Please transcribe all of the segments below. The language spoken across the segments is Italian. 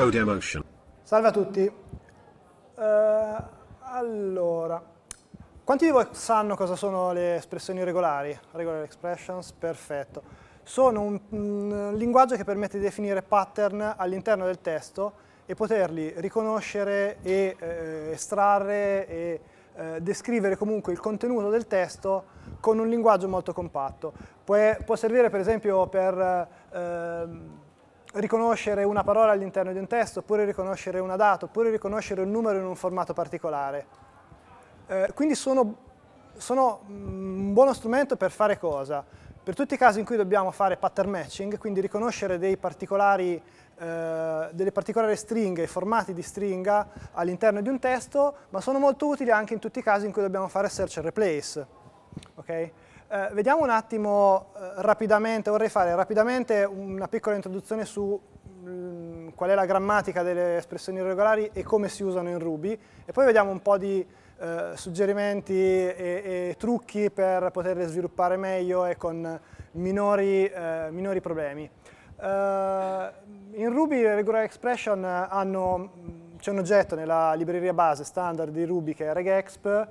Code Emotion. Salve a tutti. Uh, allora, quanti di voi sanno cosa sono le espressioni regolari? Regular expressions, perfetto. Sono un, un linguaggio che permette di definire pattern all'interno del testo e poterli riconoscere e eh, estrarre e eh, descrivere comunque il contenuto del testo con un linguaggio molto compatto. Può, può servire per esempio per... Eh, ehm, riconoscere una parola all'interno di un testo, oppure riconoscere una data, oppure riconoscere un numero in un formato particolare. Eh, quindi sono, sono mm, un buono strumento per fare cosa? Per tutti i casi in cui dobbiamo fare pattern matching, quindi riconoscere particolari, eh, delle particolari stringhe, formati di stringa all'interno di un testo, ma sono molto utili anche in tutti i casi in cui dobbiamo fare search and replace. Okay? Eh, vediamo un attimo eh, rapidamente, vorrei fare rapidamente una piccola introduzione su mh, mm, qual è la grammatica delle espressioni irregolari e come si usano in Ruby e poi vediamo un po' di eh, suggerimenti e, e, trucchi per poterle sviluppare meglio e con minori, eh, minori problemi. Eh, in Ruby le regular expression hanno, c'è un oggetto nella libreria base standard di Ruby che è regexp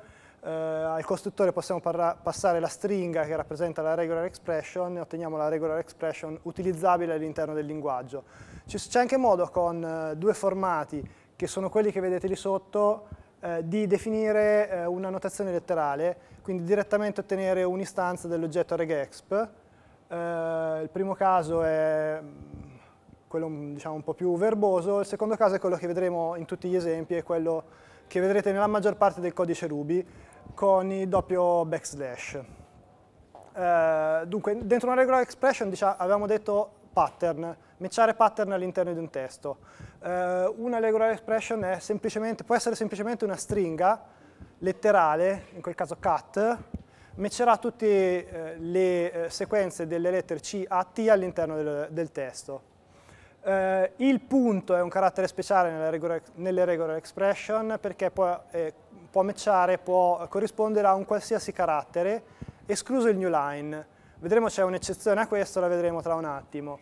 eh, al costruttore possiamo passare la stringa che rappresenta la regular expression e otteniamo la regular expression utilizzabile all'interno del linguaggio. C'è anche modo con eh, due formati, che sono quelli che vedete lì sotto, eh, di definire eh, una notazione letterale, quindi direttamente ottenere un'istanza dell'oggetto regexp. Eh, il primo caso è mm, quello mm, diciamo, un po' più verboso, il secondo caso è quello che vedremo in tutti gli esempi, è quello che vedrete nella maggior parte del codice Ruby, con il doppio backslash. Eh, dunque, dentro una regular expression diciamo, avevamo detto pattern, matchare pattern all'interno di un testo. Eh, una regular expression può essere semplicemente una stringa letterale, in quel caso cat, matcherà tutte eh, le eh, sequenze delle lettere C a T all'interno del, del, testo. Eh, il punto è un carattere speciale nelle regular, nelle regular expression perché può è eh, può matchare, può corrispondere a un qualsiasi carattere, escluso il new line. Vedremo c'è un'eccezione a questo, la vedremo tra un attimo.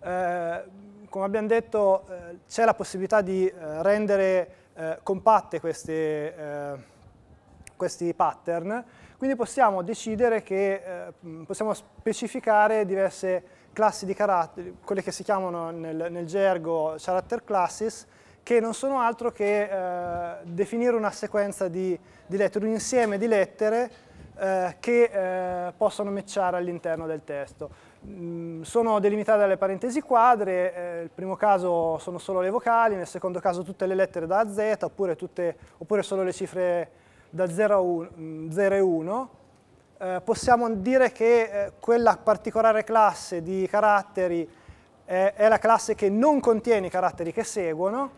Eh, come abbiamo detto, eh, c'è la possibilità di eh, rendere eh, compatte queste, eh, questi pattern, quindi possiamo decidere che eh, mm, possiamo specificare diverse classi di caratteri, quelle che si chiamano nel, nel gergo character classes, che non sono altro che eh, definire una sequenza di, di, lettere, un insieme di lettere eh, che eh, possono matchare all'interno del testo. Mm, sono delimitate dalle parentesi quadre, nel eh, primo caso sono solo le vocali, nel secondo caso tutte le lettere da Z oppure, tutte, oppure solo le cifre da 0 mm, e 1. Eh, possiamo dire che eh, quella particolare classe di caratteri è, la classe che non contiene i caratteri che seguono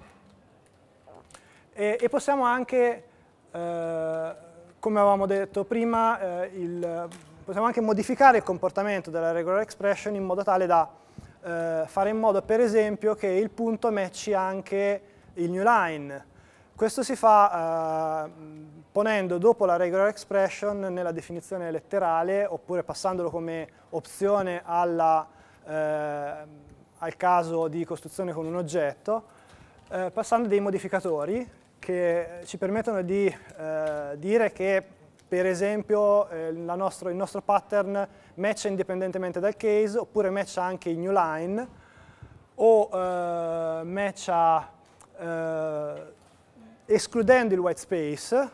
e, e possiamo anche, eh, come avevamo detto prima, eh, il, possiamo anche modificare il comportamento della regular expression in modo tale da eh, fare in modo, per esempio, che il punto matchi anche il new line. Questo si fa eh, ponendo dopo la regular expression nella definizione letterale oppure passandolo come opzione alla, eh, al caso di costruzione con un oggetto, eh, passando dei modificatori che ci permettono di eh, dire che per esempio eh, nostro, il nostro pattern matcha indipendentemente dal case oppure matcha anche il new line o eh, matcha eh, escludendo il white space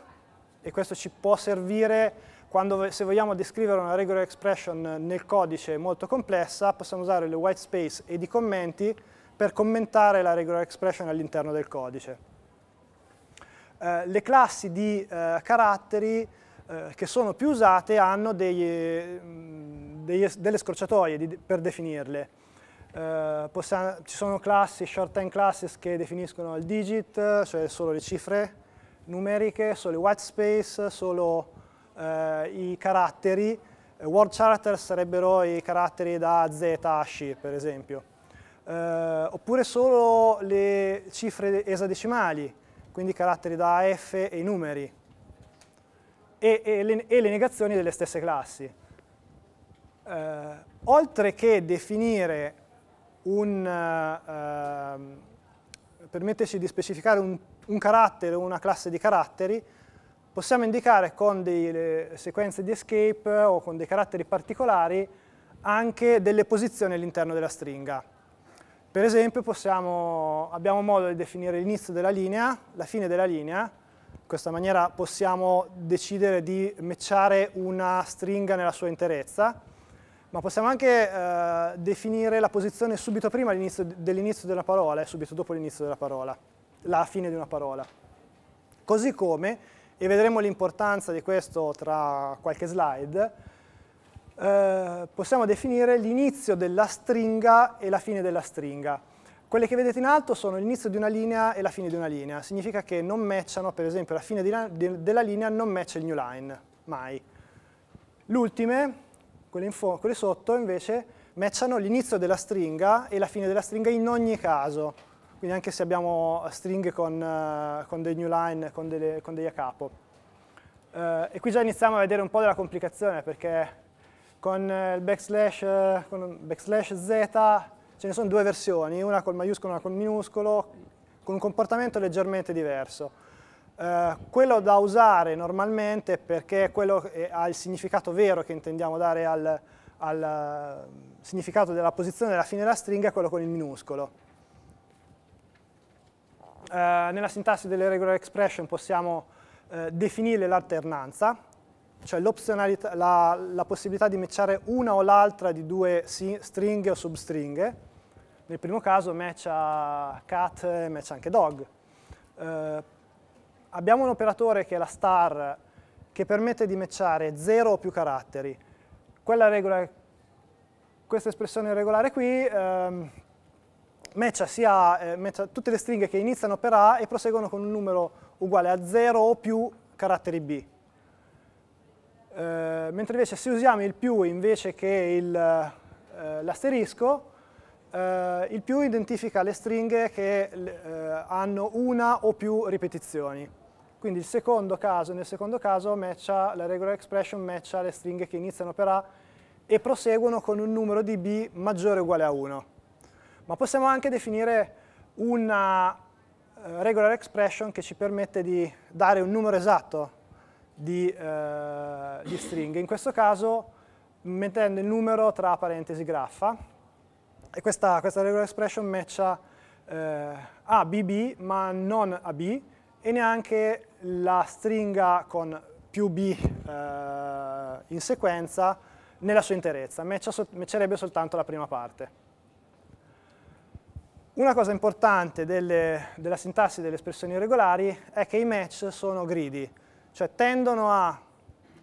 e questo ci può servire quando se vogliamo descrivere una regular expression nel codice molto complessa possiamo usare il white space ed i commenti per commentare la regular expression all'interno del codice eh, le classi di eh, caratteri eh, che sono più usate hanno degli, mm, degli, delle scorciatoie di, per definirle. Eh, Possiamo, ci sono classi, short time classes, che definiscono il digit, cioè solo le cifre numeriche, solo i white space, solo eh, i caratteri. Eh, world character sarebbero i caratteri da Z a C, per esempio. oppure solo le cifre esadecimali, quindi i caratteri da A F e i numeri, e, e, le, e le, negazioni delle stesse classi. Eh, oltre che definire un, eh, ehm, permetterci di specificare un, un carattere o una classe di caratteri, possiamo indicare con delle sequenze di escape o con dei caratteri particolari anche delle posizioni all'interno della stringa. Per esempio possiamo, abbiamo modo di definire l'inizio della linea, la fine della linea, in questa maniera possiamo decidere di matchare una stringa nella sua interezza, ma possiamo anche eh, definire la posizione subito prima dell'inizio dell della parola e subito dopo l'inizio della parola, la fine di una parola. Così come, e vedremo l'importanza di questo tra qualche slide, eh, possiamo definire l'inizio della stringa e la fine della stringa. Quelle che vedete in alto sono l'inizio di una linea e la fine di una linea, significa che non matchano, per esempio la fine la, de, della linea non matcha il new line, mai. L'ultime, quelle, quelle sotto invece, matchano l'inizio della stringa e la fine della stringa in ogni caso, quindi anche se abbiamo stringhe con, eh, con dei new line, con, delle, con degli a capo. Uh, e qui già iniziamo a vedere un po' della complicazione perché con eh, il backslash, eh, con backslash Z ce ne sono due versioni, una col maiuscolo e una col minuscolo, con un comportamento leggermente diverso. Uh, quello da usare normalmente perché quello ha il significato vero che intendiamo dare al, al significato della posizione della fine della stringa è quello con il minuscolo. Uh, nella sintassi delle regular expression possiamo uh, definire l'alternanza, cioè la, la, possibilità di matchare una o l'altra di due stringhe o substringhe. Nel primo caso matcha cat matcha anche dog. Eh, abbiamo un operatore che è la star che permette di matchare zero o più caratteri. Regola, questa espressione regolare qui ehm, matcha, sia, eh, matcha tutte le stringhe che iniziano per A e proseguono con un numero uguale a 0 o più caratteri B. Eh, mentre invece se usiamo il più invece che eh, l'asterisco, eh, il più identifica le stringhe che eh, hanno una o più ripetizioni. Quindi secondo caso, nel secondo caso matcha, la regular expression matcha le stringhe che iniziano per A e proseguono con un numero di B maggiore o uguale a 1. Ma possiamo anche definire una regular expression che ci permette di dare un numero esatto di, eh, di stringhe. In questo caso mettendo il numero tra parentesi graffa e questa, questa regular expression matcha eh, ABB ma non AB e neanche la stringa con più B eh, in sequenza nella sua interezza, matcherebbe soltanto la prima parte. Una cosa importante delle, della sintassi delle espressioni regolari è che i match sono greedy, cioè tendono a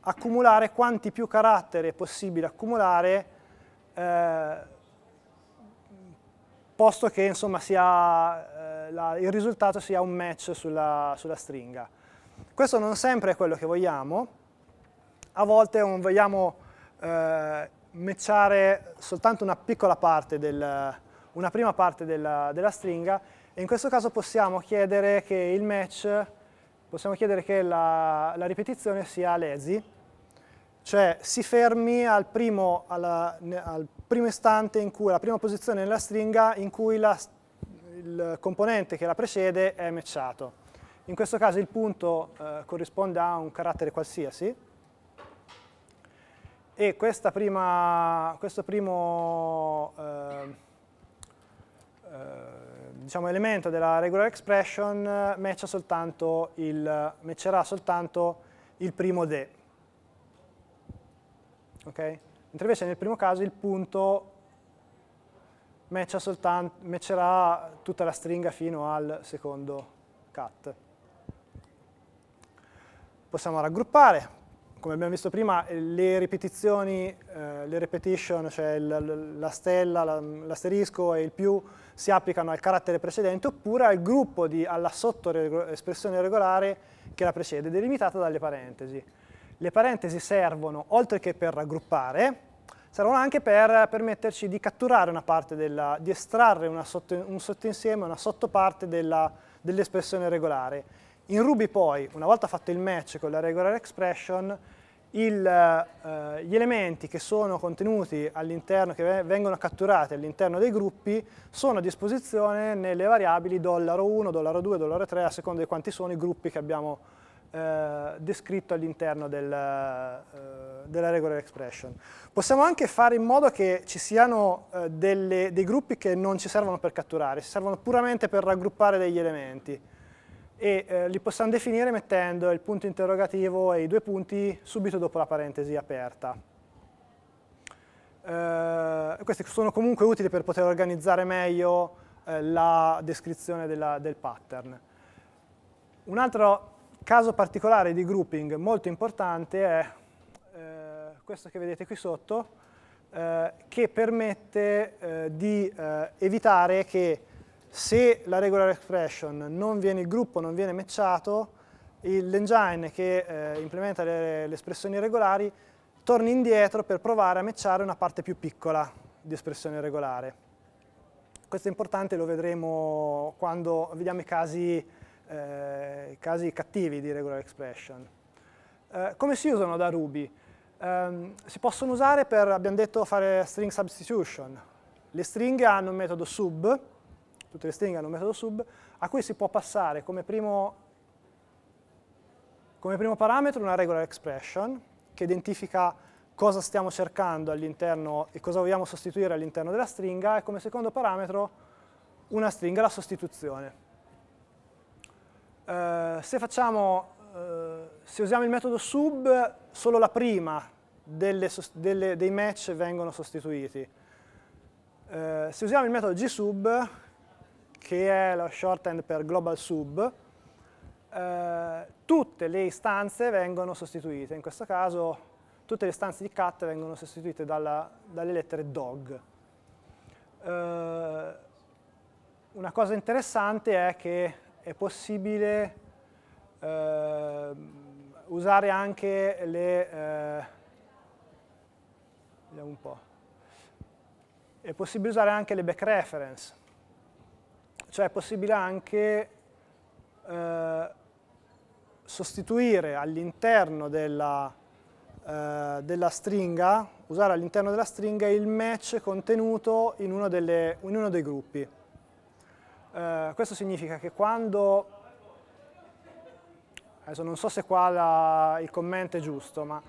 accumulare quanti più caratteri è possibile accumulare eh, posto che insomma, sia, eh, la, il risultato sia un match sulla, sulla, stringa. Questo non sempre è quello che vogliamo, a volte non vogliamo eh, matchare soltanto una piccola parte, del, una prima parte della, della stringa e in questo caso possiamo chiedere che il match possiamo chiedere che la, la ripetizione sia lazy, cioè si fermi al primo, alla, al primo istante in cui, alla prima posizione nella stringa in cui la, il componente che la precede è matchato. In questo caso il punto eh, corrisponde a un carattere qualsiasi e prima, questo primo eh, eh, diciamo, elemento della regular expression eh, soltanto il, matcherà soltanto il primo de. Okay? Mentre invece nel primo caso il punto matcherà, matcherà tutta la stringa fino al secondo cat. Possiamo raggruppare, come abbiamo visto prima, le ripetizioni, eh, le repetition, cioè la, la stella, la, l'asterisco e il più, si applicano al carattere precedente oppure al gruppo di, alla sottoespressione regolare che la precede, delimitata dalle parentesi. Le parentesi servono, oltre che per raggruppare, servono anche per permetterci di catturare una parte della, di estrarre sotto, un sottoinsieme, una sottoparte dell'espressione dell regolare. In Ruby poi, una volta fatto il match con la regular expression, il, eh, gli elementi che sono contenuti all'interno, che vengono catturati all'interno dei gruppi, sono a disposizione nelle variabili dollaro 1, dollaro 2, dollaro 3, a seconda di quanti sono i gruppi che abbiamo eh, descritto all'interno del, eh, della regular expression. Possiamo anche fare in modo che ci siano eh, delle, dei gruppi che non ci servono per catturare, ci servono puramente per raggruppare degli elementi e eh, li possiamo definire mettendo il punto interrogativo e i due punti subito dopo la parentesi aperta. Eh, questi sono comunque utili per poter organizzare meglio eh, la descrizione della, del pattern. Un altro caso particolare di grouping molto importante è eh, questo che vedete qui sotto, eh, che permette eh, di evitare che se la regular expression non viene, il gruppo non viene matchato, l'engine che eh, implementa le, le espressioni regolari torna indietro per provare a matchare una parte più piccola di espressione regolare. Questo è importante, lo vedremo quando vediamo i casi, eh, casi cattivi di regular expression. Eh, come si usano da Ruby? Eh, si possono usare per, abbiamo detto, fare string substitution. Le stringhe hanno un metodo sub tutte le stringhe hanno un metodo sub, a cui si può passare come primo, come primo parametro una regular expression che identifica cosa stiamo cercando all'interno e cosa vogliamo sostituire all'interno della stringa e come secondo parametro una stringa la sostituzione. Uh, se, facciamo, uh, se usiamo il metodo sub, solo la prima delle, delle, dei match vengono sostituiti. Uh, se usiamo il metodo gsub, che è lo shorthand per Global Sub, eh, tutte le istanze vengono sostituite, in questo caso tutte le istanze di cat vengono sostituite dalla, dalle lettere dog. Eh, una cosa interessante è che è possibile eh, usare anche le... Eh, vediamo un po' è possibile usare anche le back reference cioè è possibile anche eh, sostituire all'interno della, eh, della, stringa, usare all'interno della stringa il match contenuto in uno, delle, in uno dei gruppi. Eh, questo significa che quando, adesso non so se qua la, il commento è giusto, ma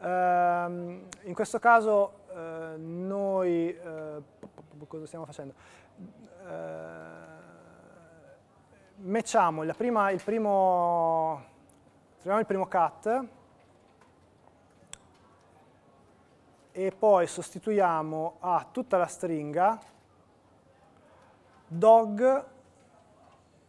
ehm, in questo caso eh, noi, eh, cosa stiamo facendo? Eh, matchiamo prima, il, primo, il primo cut e poi sostituiamo a tutta la stringa dog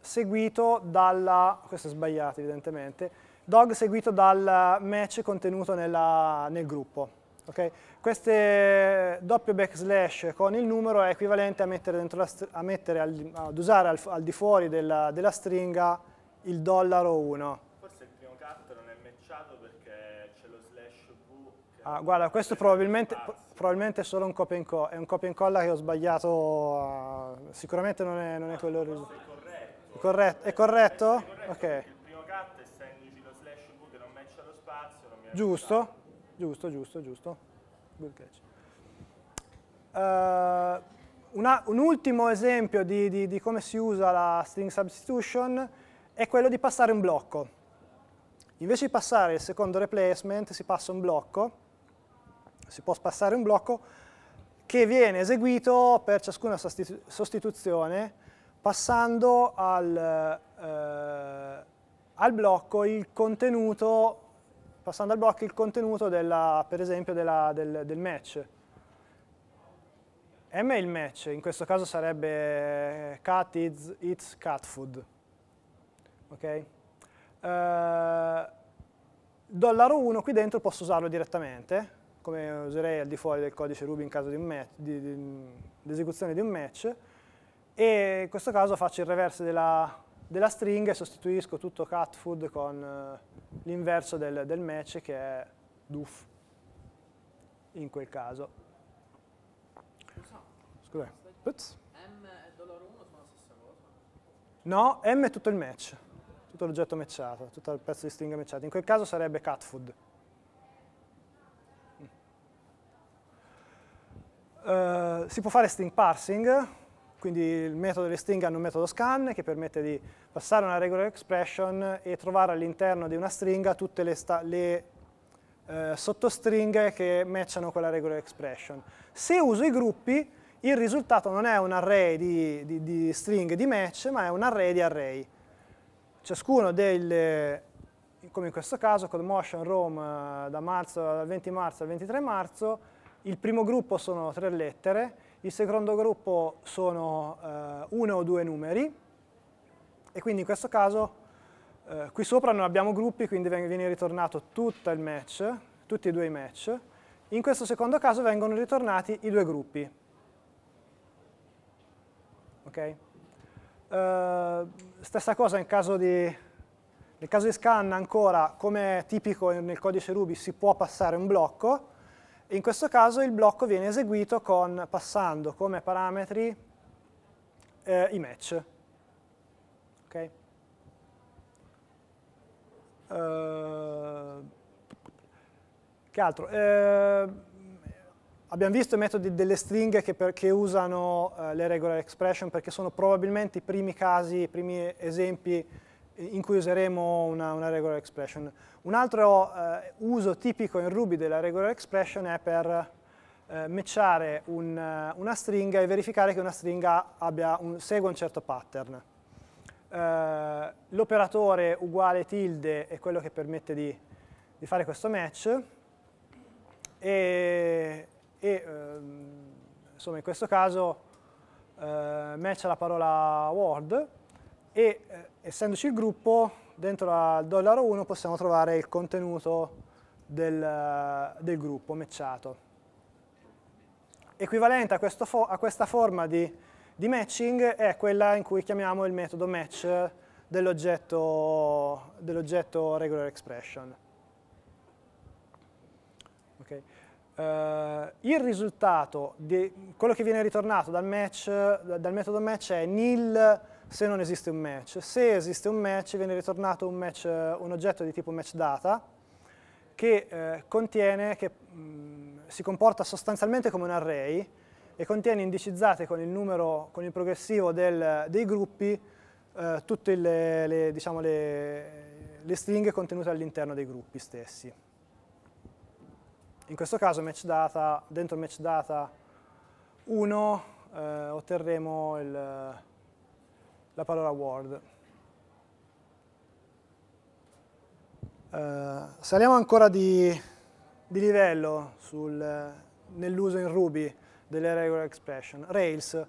seguito dalla, questo è sbagliato evidentemente, dog seguito dal match contenuto nella, nel gruppo. Okay? Queste doppio backslash con il numero è equivalente a mettere, a mettere al, ad usare al, al di fuori della, della, stringa il dollaro 1. Forse il primo cut non è matchato perché c'è lo slash v. Ah, guarda, questo probabilmente, probabilmente, è solo un copia and call, è un copia and call che ho sbagliato, uh, sicuramente non è, non è quello il risultato. è corretto. È corretto? È corretto? È Il primo cut essendoci lo slash v che non matcha lo spazio. Non mi Giusto. Giusto, giusto, giusto. Uh, una, un ultimo esempio di, di, di, come si usa la string substitution è quello di passare un blocco. Invece di passare il secondo replacement si passa un blocco, si può passare un blocco che viene eseguito per ciascuna sostituzione passando al, eh, al blocco il contenuto passando al blocco il contenuto della, per esempio della, del, del match. M è il match, in questo caso sarebbe cat is, eats cat food. Okay? Uh, dollaro 1 qui dentro posso usarlo direttamente, come userei al di fuori del codice Ruby in caso di, di, di, di esecuzione di un match, e in questo caso faccio il reverse della, della stringa e sostituisco tutto cat food con... Uh, l'inverso del, del match che è doof in quel caso. Scusa. M e dollaro 1 sono la stessa cosa? No, M è tutto il match, tutto l'oggetto matchato, tutto il pezzo di stringa matchato. In quel caso sarebbe cat food. Uh, si può fare string parsing, quindi il metodo delle stringhe hanno un metodo scan che permette di passare una regular expression e trovare all'interno di una stringa tutte le, le eh, sottostringhe che matchano quella regular expression. Se uso i gruppi, il risultato non è un array di, di, di stringhe di match, ma è un array di array. Ciascuno delle, come in questo caso, CodeMotion, Rome, eh, da marzo, dal 20 marzo al 23 marzo, il primo gruppo sono tre lettere, il secondo gruppo sono eh, uno o due numeri e quindi in questo caso eh, qui sopra non abbiamo gruppi, quindi viene ritornato tutto il match, tutti e due i match. In questo secondo caso vengono ritornati i due gruppi. Okay? Eh, stessa cosa in caso di, nel caso di scan ancora, come tipico nel codice Ruby, si può passare un blocco, in questo caso il blocco viene eseguito con, passando come parametri eh, i match. Okay. Uh, che altro? Uh, Abbiamo visto i metodi delle stringhe che, per, che usano eh, le regular expression perché sono probabilmente i primi casi, i primi esempi in cui useremo una, una regular expression. Un altro eh, uso tipico in Ruby della regular expression è per eh, matchare un, eh, una stringa e verificare che una stringa un, segua un certo pattern. Eh, L'operatore uguale tilde è quello che permette di, di fare questo match e, e ehm, insomma in questo caso eh, matcha la parola word e eh, essendoci il gruppo, dentro al dollaro 1 possiamo trovare il contenuto del, eh, del gruppo matchato. Equivalente a, fo a questa forma di, di, matching è quella in cui chiamiamo il metodo match dell'oggetto dell regular expression. Okay. Uh, il risultato di quello che viene ritornato dal, match, dal metodo match è nil se non esiste un match. Se esiste un match viene ritornato un, match, eh, un oggetto di tipo match data che eh, contiene, che mh, mm, si comporta sostanzialmente come un array e contiene indicizzate con il numero, con il progressivo del, dei gruppi eh, tutte le, le, diciamo le, le stringhe contenute all'interno dei gruppi stessi. In questo caso match data, dentro match data 1 eh, otterremo il la parola Word. Uh, saliamo ancora di, di livello nell'uso in Ruby delle regular expression. Rails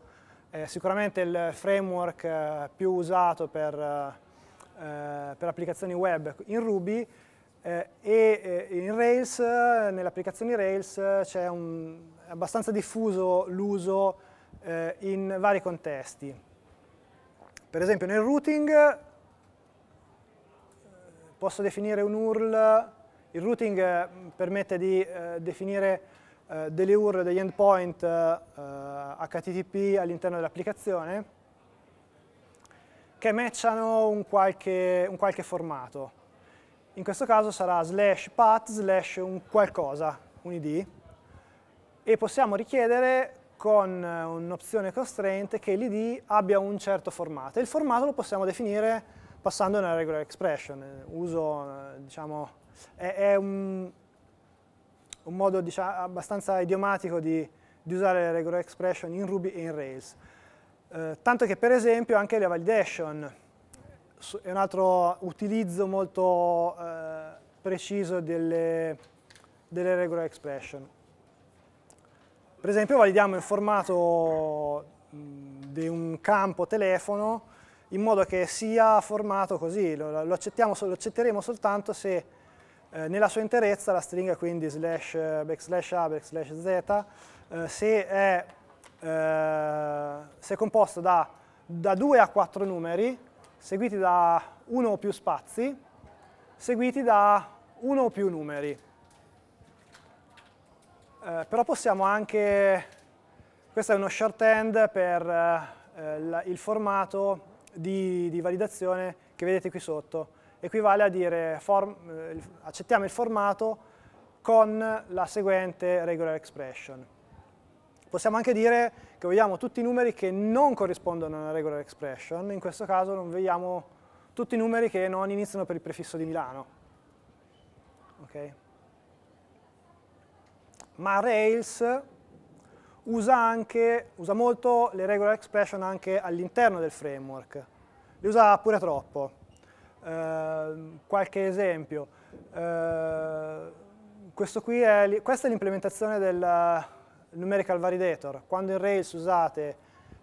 è sicuramente il framework eh, più usato per, uh, per applicazioni web in Ruby eh, e in Rails, nelle applicazioni Rails, è abbastanza diffuso l'uso eh, in vari contesti. Per esempio nel routing eh, posso definire un URL, il routing eh, permette di eh, definire delle URL, degli endpoint HTTP all'interno dell'applicazione che matchano un qualche, un qualche formato. In questo caso sarà slash path slash un qualcosa, un id, e possiamo richiedere con eh, un'opzione constraint che l'id abbia un certo formato. E il formato lo possiamo definire passando una regular expression. Eh, uso, eh, diciamo, è, è un, un, modo diciamo, abbastanza idiomatico di, di, usare le regular expression in Ruby e in Rails. Eh, tanto che per esempio anche la validation è un altro utilizzo molto eh, preciso delle, delle regular expression. Per esempio validiamo il formato di un campo telefono in modo che sia formato così, lo, lo accetteremo soltanto se eh, nella sua interezza la stringa quindi slash backslash a backslash z eh, se, è, eh, se è composta da, da 2 a quattro numeri seguiti da uno o più spazi seguiti da uno o più numeri. Eh, però possiamo anche, questo è uno shorthand per eh, eh, la, il formato di, di, validazione che vedete qui sotto, equivale a dire form, eh, accettiamo il formato con la seguente regular expression. Possiamo anche dire che vogliamo tutti i numeri che non corrispondono a una regular expression, in questo caso non vediamo tutti i numeri che non iniziano per il prefisso di Milano. Okay ma Rails usa, anche, usa molto le regular expression anche all'interno del framework, le usa pure troppo. Uh, qualche esempio, uh, è, questa è l'implementazione del numerical validator, quando in Rails usate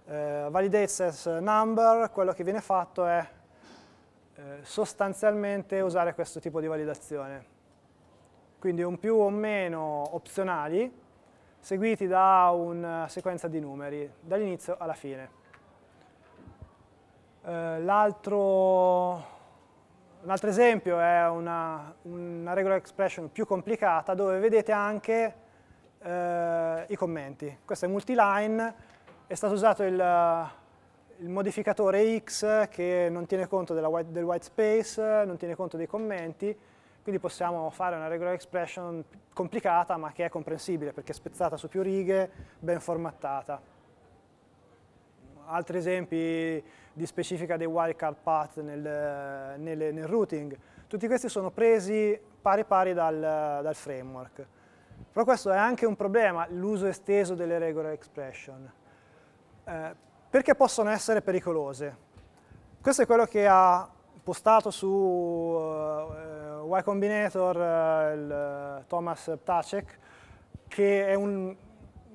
eh, validates as number, quello che viene fatto è eh, sostanzialmente usare questo tipo di validazione quindi un più o meno opzionali, seguiti da una eh, sequenza di numeri, dall'inizio alla fine. Eh, L'altro esempio è una, una, regular expression più complicata dove vedete anche eh, i commenti. Questo è multiline, è stato usato il, il modificatore x che non tiene conto della, del white space, non tiene conto dei commenti quindi possiamo fare una regular expression complicata ma che è comprensibile perché è spezzata su più righe, ben formattata. Altri esempi di specifica dei wildcard path nel, nel, nel routing. Tutti questi sono presi pari pari dal, dal framework. Però questo è anche un problema, l'uso esteso delle regular expression. Eh, perché possono essere pericolose? Questo è quello che ha postato su uh, Y Combinator uh, il, eh, Thomas Ptacek, che è un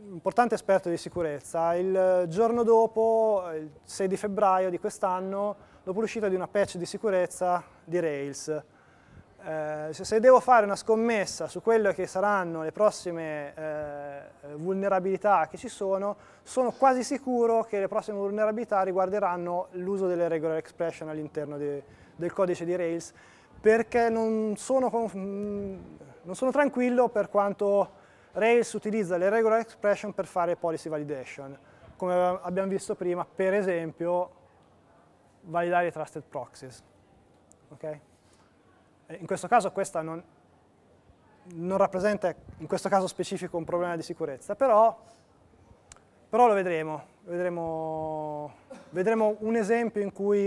importante esperto di sicurezza. Il giorno dopo, il 6 di febbraio di quest'anno, dopo l'uscita di una patch di sicurezza di Rails, eh, se devo fare una scommessa su quelle che saranno le prossime eh, vulnerabilità che ci sono, sono quasi sicuro che le prossime vulnerabilità riguarderanno l'uso delle regular expression all'interno de, del codice di Rails, perché non sono, non sono tranquillo per quanto Rails utilizza le regular expression per fare policy validation. Come abbiamo visto prima, per esempio, validare i trusted proxies. Okay? Eh, in questo caso questa non, non rappresenta in questo caso specifico un problema di sicurezza, però, però lo vedremo. vedremo. vedremo. un esempio in cui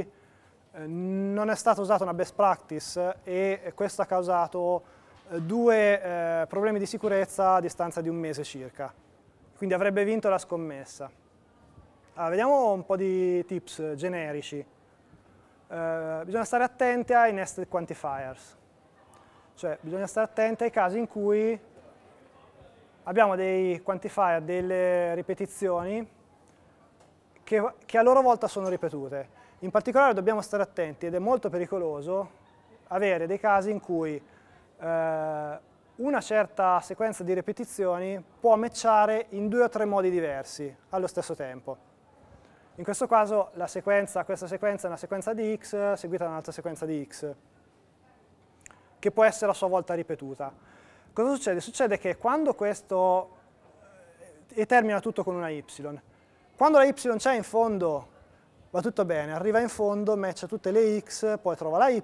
eh, non è stata usata una best practice e questo ha causato eh, due eh, problemi di sicurezza a distanza di un mese circa. Quindi avrebbe vinto la scommessa. Allora, ah, vediamo un po' di tips generici. Eh, bisogna stare attenti ai nested quantifiers, cioè bisogna stare attenti ai casi in cui abbiamo dei quantifier, delle ripetizioni che, che a loro volta sono ripetute. In particolare dobbiamo stare attenti, ed è molto pericoloso, avere dei casi in cui eh, una certa sequenza di ripetizioni può matchare in due o tre modi diversi allo stesso tempo. In questo caso sequenza, questa sequenza è una sequenza di x seguita da un'altra sequenza di x, che può essere a sua volta ripetuta. Cosa succede? Succede che quando questo, eh, e termina tutto con una y, quando la y c'è in fondo va tutto bene, arriva in fondo, matcha tutte le x, poi trova la y,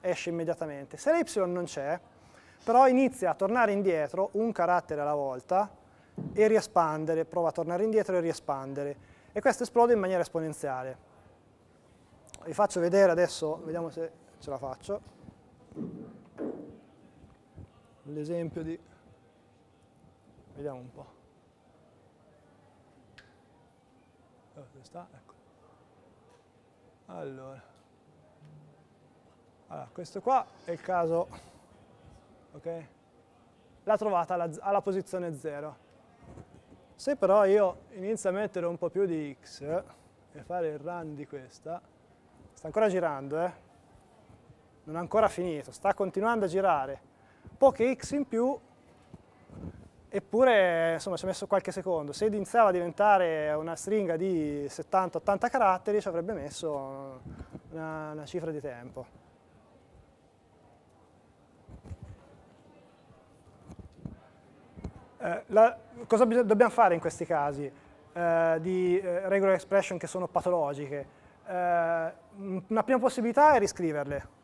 esce immediatamente. Se la y non c'è, però inizia a tornare indietro un carattere alla volta e riespandere, prova a tornare indietro e riespandere e questo esplode in maniera esponenziale. Vi faccio vedere adesso, vediamo se ce la faccio, l'esempio di, vediamo un po', eh, dove sta? Ecco. Allora. allora, questo qua è il caso, ok? L'ha trovata alla, alla posizione 0 se però io inizio a mettere un po' più di x e fare il run di questa, sta ancora girando, eh? non ha ancora finito, sta continuando a girare, poche x in più, eppure insomma ci ha messo qualche secondo, se iniziava a diventare una stringa di 70-80 caratteri ci avrebbe messo una, una cifra di tempo. Eh, la, cosa dobbiamo fare in questi casi eh, di eh, regular expression che sono patologiche? Eh, una prima possibilità è riscriverle.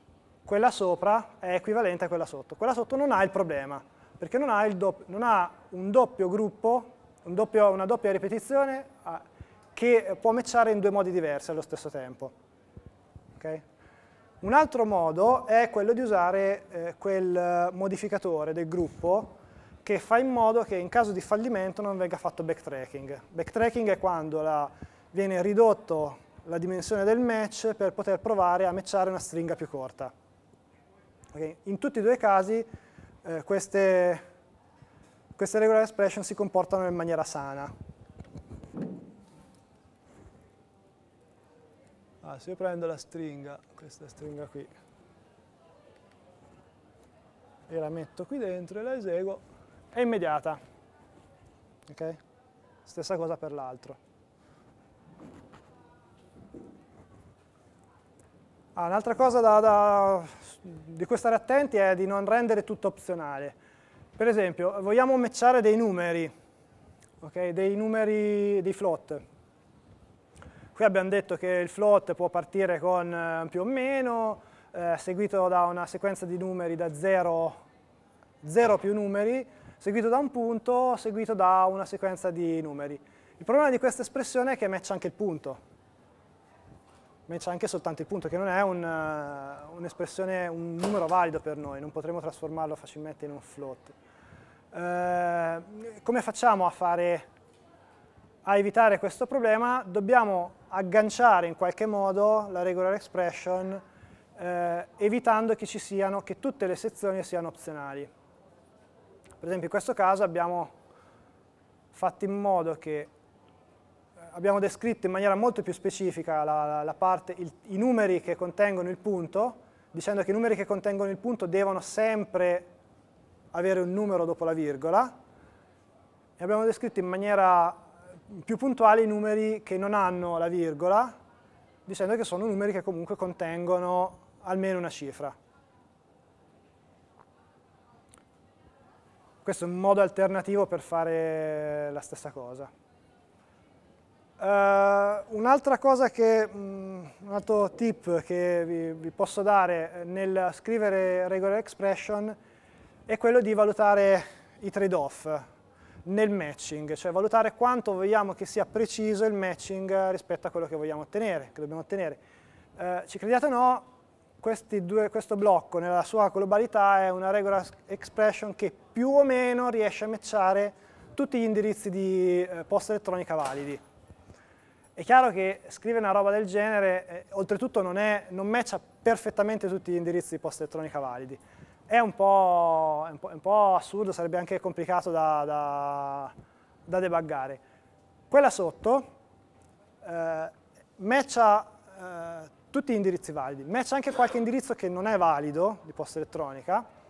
Quella sopra è equivalente a quella sotto. Quella sotto non ha il problema, perché non ha, non ha un doppio gruppo, un doppio, una doppia ripetizione a, ah, che può matchare in due modi diversi allo stesso tempo. Okay? Un altro modo è quello di usare eh, quel modificatore del gruppo che fa in modo che in caso di fallimento non venga fatto backtracking. Backtracking è quando la, viene ridotto la dimensione del match per poter provare a matchare una stringa più corta. Okay? In tutti e due i casi eh, queste, queste regular expression si comportano in maniera sana. Ah, se io prendo la stringa, questa stringa qui, e la metto qui dentro e la eseguo, è immediata. Okay? Stessa cosa per l'altro. Ah, un'altra cosa da, da, di cui stare attenti è di non rendere tutto opzionale. Per esempio, vogliamo matchare dei numeri, okay? dei numeri di float. Qui abbiamo detto che il float può partire con eh, più o meno, eh, seguito da una sequenza di numeri da 0 più numeri, seguito da un punto, seguito da una sequenza di numeri. Il problema di questa espressione è che match anche il punto, Match anche soltanto il punto, che non è eh, un'espressione, un, un numero valido per noi, non potremo trasformarlo facilmente in un float. Eh, come facciamo a, fare, a evitare questo problema? Dobbiamo agganciare in qualche modo la regular expression eh, evitando che, ci siano, che tutte le sezioni siano opzionali. Per esempio in questo caso abbiamo fatto in modo che eh, abbiamo descritto in maniera molto più specifica la, la parte, il, i numeri che contengono il punto, dicendo che i numeri che contengono il punto devono sempre avere un numero dopo la virgola, e abbiamo descritto in maniera eh, più puntuale i numeri che non hanno la virgola, dicendo che sono numeri che comunque contengono almeno una cifra. Questo è un modo alternativo per fare la stessa cosa. Uh, Un'altra cosa che, um, un altro tip che vi, vi, posso dare eh, nel scrivere regular expression è quello di valutare i trade-off nel matching, cioè valutare quanto vogliamo che sia preciso il matching eh, rispetto a quello che vogliamo ottenere, che dobbiamo ottenere. Uh, ci crediate o no, due, questo blocco nella sua globalità è una regular expression che più o meno riesce a matchare tutti gli indirizzi di eh, posta elettronica validi. È chiaro che scrivere una roba del genere, eh, oltretutto non, è, non matcha perfettamente tutti gli indirizzi di posta elettronica validi. È un po', è un po', è un po assurdo, sarebbe anche complicato da, da, da debuggare. Quella sotto eh, matcha eh, tutti gli indirizzi validi, matcha anche qualche indirizzo che non è valido di posta elettronica,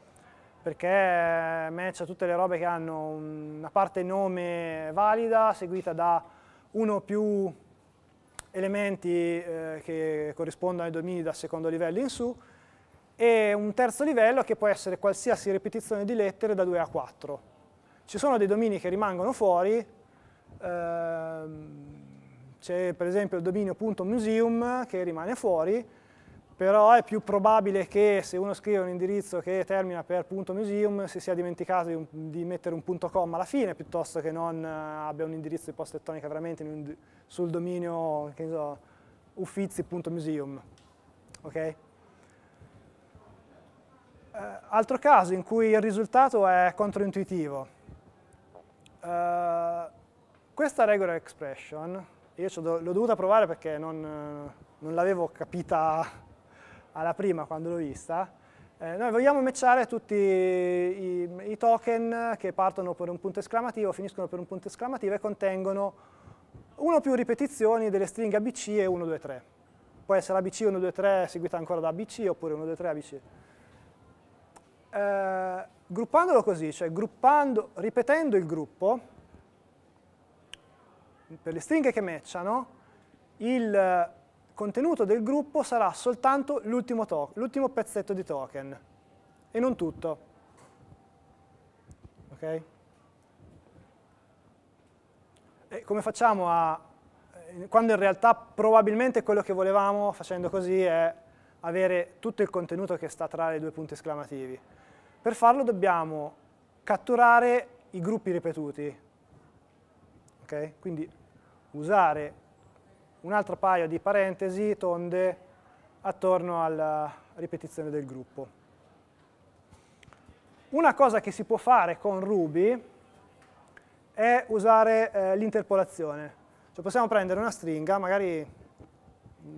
perché eh, matcha tutte le robe che hanno una parte nome valida seguita da uno o più elementi eh, che corrispondono ai domini dal secondo livello in su e un terzo livello che può essere qualsiasi ripetizione di lettere da 2 a 4. Ci sono dei domini che rimangono fuori, eh, c'è per esempio il dominio.museum che rimane fuori, però è più probabile che se uno scrive un indirizzo che termina per .museum si sia dimenticato di, di mettere un punto .com alla fine piuttosto che non eh, abbia un indirizzo di posta elettronica veramente un, sul dominio che so, uffizi.museum. Okay? Eh, altro caso in cui il risultato è controintuitivo. Eh, questa regular expression, io l'ho dovuta provare perché non, non l'avevo capita alla prima quando l'ho vista, eh, noi vogliamo matchare tutti i, i, token che partono per un punto esclamativo, finiscono per un punto esclamativo e contengono uno o più ripetizioni delle stringhe ABC e 1, 2, 3. Può essere ABC 1, 2, 3 seguita ancora da ABC oppure 1, 2, 3 ABC. Eh, gruppandolo così, cioè gruppando, ripetendo il gruppo, per le stringhe che matchano, il contenuto del gruppo sarà soltanto l'ultimo pezzetto di token e non tutto. Ok? E come facciamo a... quando in realtà probabilmente quello che volevamo facendo così è avere tutto il contenuto che sta tra i due punti esclamativi. Per farlo dobbiamo catturare i gruppi ripetuti. Ok? Quindi usare un altro paio di parentesi tonde attorno alla ripetizione del gruppo. Una cosa che si può fare con Ruby è usare eh, l'interpolazione. Cioè possiamo prendere una stringa, magari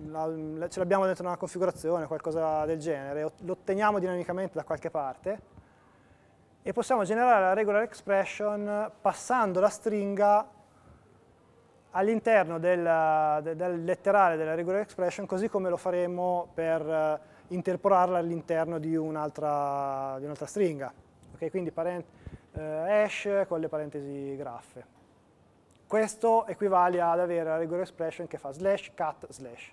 la, la, ce l'abbiamo dentro una configurazione, qualcosa del genere, l'otteniamo dinamicamente da qualche parte e possiamo generare la regular expression passando la stringa all'interno del, del, letterale della regular expression così come lo faremo per eh, interpolarla all'interno di un'altra un stringa. Okay? Quindi parent, eh, hash con le parentesi graffe. Questo equivale ad avere la regular expression che fa slash cat slash.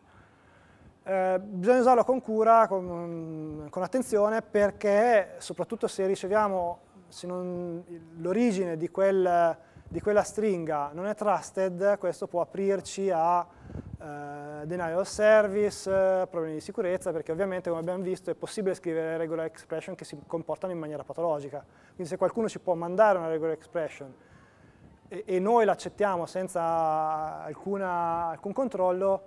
Eh, bisogna usarlo con cura, con, con attenzione, perché soprattutto se riceviamo l'origine di quel di quella stringa non è trusted, questo può aprirci a eh, denial of service, eh, problemi di sicurezza, perché ovviamente come abbiamo visto è possibile scrivere regular expression che si comportano in maniera patologica. Quindi se qualcuno ci può mandare una regular expression e, e noi l'accettiamo senza alcuna, alcun controllo,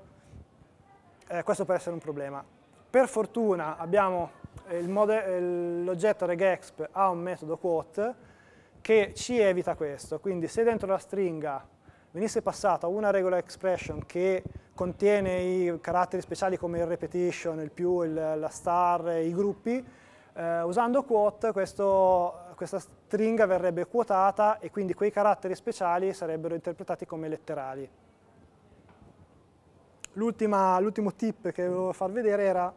eh, questo può essere un problema. Per fortuna eh, eh, l'oggetto regexp ha un metodo quote che ci evita questo. Quindi se dentro la stringa venisse passata una regular expression che contiene i caratteri speciali come il repetition, il più, il, la star, i gruppi, eh, usando quote questo, questa stringa verrebbe quotata e quindi quei caratteri speciali sarebbero interpretati come letterali. L'ultimo tip che volevo far vedere era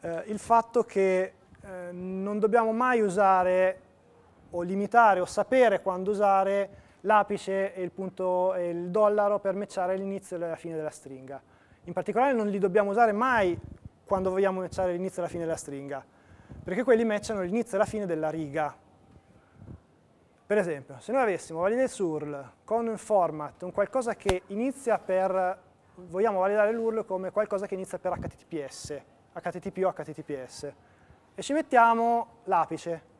eh, il fatto che eh, non dobbiamo mai usare o limitare o sapere quando usare l'apice e il, punto, e il dollaro per matchare l'inizio e la fine della stringa. In particolare non li dobbiamo usare mai quando vogliamo matchare l'inizio e la fine della stringa, perché quelli matchano l'inizio e la fine della riga. Per esempio, se noi avessimo validate URL con un format, un qualcosa che inizia per, vogliamo validare l'URL come qualcosa che inizia per HTTPS, HTTP o HTTPS, e ci mettiamo l'apice,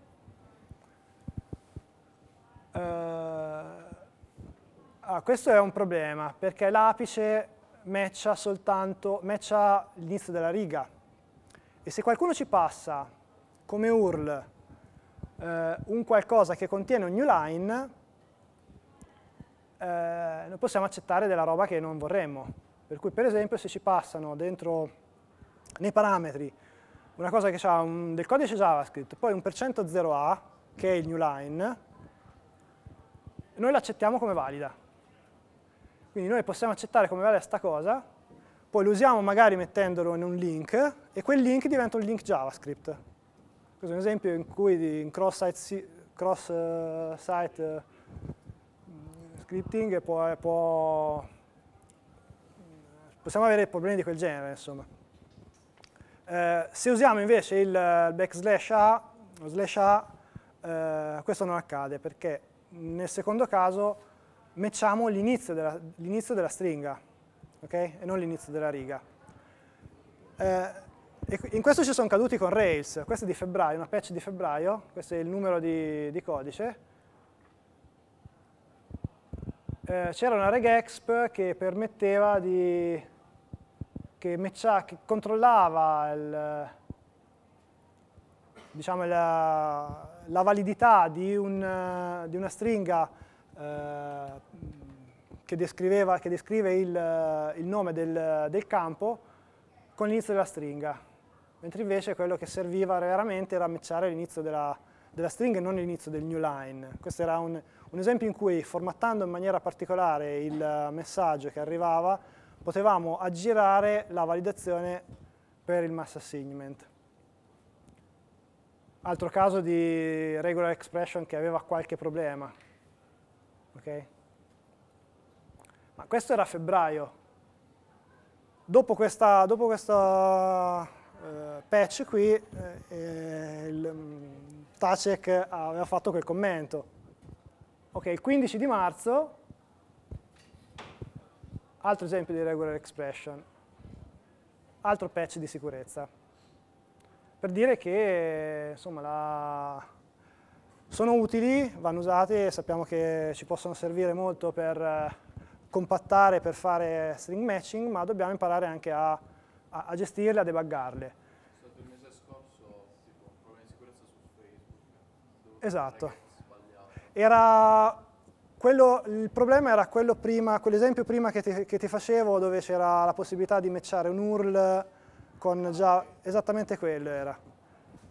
Ah, questo è un problema perché l'apice matcha soltanto l'inizio della riga e se qualcuno ci passa come URL eh, un qualcosa che contiene un new line eh, noi possiamo accettare della roba che non vorremmo per cui per esempio se ci passano dentro nei parametri una cosa che ha del codice JavaScript poi un percento 0a che è il new line noi l'accettiamo come valida quindi noi possiamo accettare come valore sta cosa, poi lo usiamo magari mettendolo in un link e quel link diventa un link JavaScript. Questo è un esempio in cui in cross-site cross eh, mm, scripting può, può, possiamo avere problemi di quel genere, insomma. Eh, se usiamo invece il backslash a, o slash a, eh, questo non accade perché nel secondo caso matchiamo l'inizio della, della, stringa okay? e non l'inizio della riga. Eh, in questo ci sono caduti con Rails, questa è di febbraio, una patch di febbraio, questo è il numero di, di codice. Eh, C'era una regexp che permetteva di... che, matcha, che controllava il, diciamo, la, la, validità di, un, di una stringa eh, che, descriveva, che descrive il, eh, il nome del, del campo con l'inizio della stringa, mentre invece quello che serviva raramente era matchare l'inizio della, della stringa e non l'inizio del new line. Questo era un, un, esempio in cui formattando in maniera particolare il eh, messaggio che arrivava potevamo aggirare la validazione per il mass assignment. Altro caso di regular expression che aveva qualche problema ok? Ma questo era a febbraio. Dopo questo dopo questa eh, patch qui, eh, eh il, mm, Tacek aveva fatto quel commento. Ok, il 15 di marzo, altro esempio di regular expression, altro patch di sicurezza. Per dire che, insomma, la, sono utili, vanno usati, sappiamo che ci possono servire molto per eh, compattare, per fare string matching, ma dobbiamo imparare anche a, a, a gestirle, a debuggarle. Esatto. Era quello, il problema era quello prima, quell'esempio prima che ti, che ti, facevo dove c'era la possibilità di matchare un URL con già... Esattamente quello era.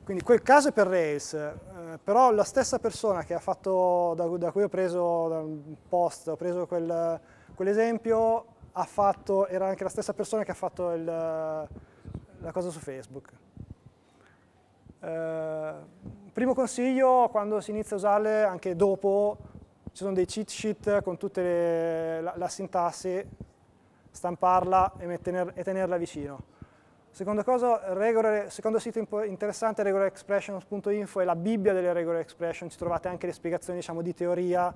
Quindi quel caso è per Rails, eh, però la stessa persona che ha fatto, da, da cui ho preso un post, ho preso quel, quell'esempio, ha fatto, era anche la stessa persona che ha fatto il, la cosa su Facebook. Eh, primo consiglio, quando si inizia a usarle, anche dopo, ci sono dei cheat sheet con tutta la, la, sintassi, stamparla e, mettener, e tenerla vicino Seconda cosa, regular, secondo sito interessante regularexpressions.info è la Bibbia delle regular expression, ci trovate anche le spiegazioni diciamo, di teoria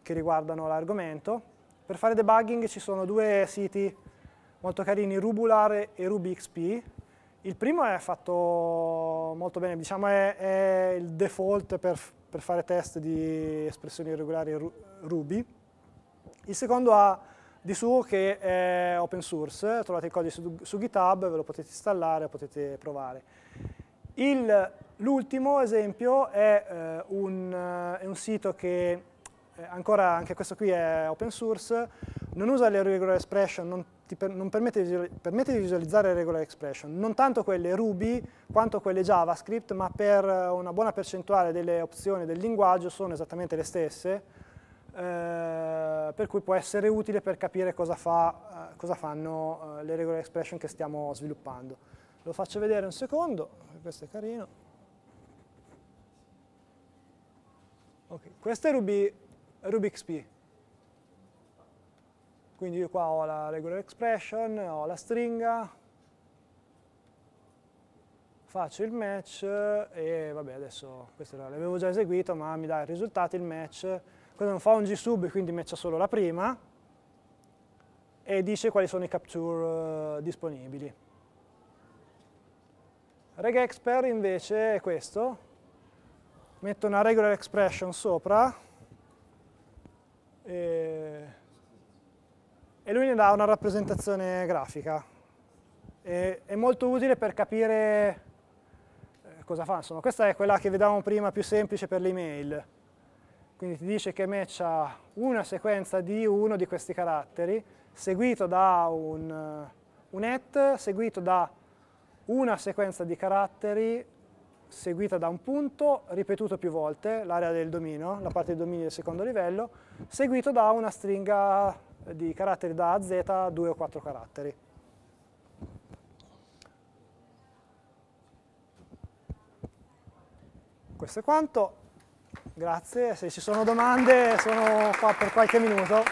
che riguardano l'argomento. Per fare debugging ci sono due siti molto carini, Rubular e RubyXP. Il primo è fatto molto bene, diciamo è, è il default per, per fare test di espressioni irregolari Ruby. Il secondo ha di suo che è open source, trovate il codice su, su GitHub, ve lo potete installare, potete provare. l'ultimo esempio è, eh, un, è, un, sito che eh, ancora anche questo qui è open source, non usa le regular expression, non, per, non permette, permette, di visualizzare le regular expression, non tanto quelle Ruby quanto quelle JavaScript, ma per una buona percentuale delle opzioni del linguaggio sono esattamente le stesse, eh, per cui può essere utile per capire cosa, fa, eh, cosa fanno eh, le regular expression che stiamo sviluppando. Lo faccio vedere un secondo, questo è carino. Okay. Questo è Ruby, RubyXP. Quindi io qua ho la regular expression, ho la stringa, faccio il match e vabbè adesso questo l'avevo già eseguito ma mi dà il risultato, il match questo non fa un G sub, quindi matcha solo la prima e dice quali sono i capture eh, disponibili. RegExpert invece è questo. Metto una regular expression sopra e, e lui ne dà una rappresentazione grafica. E, è molto utile per capire eh, cosa fa. Insomma, questa è quella che vedevamo prima più semplice per l'email quindi ti dice che match ha una sequenza di uno di questi caratteri, seguito da un, eh, un et, seguito da una sequenza di caratteri seguita da un punto ripetuto più volte, l'area del dominio, la parte del dominio del secondo livello, seguito da una stringa di caratteri da A a Z, due o quattro caratteri. Questo è quanto. Grazie, se ci sono domande sono qua per qualche minuto.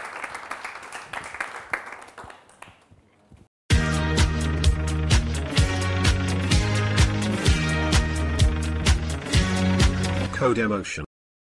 Code Emotion.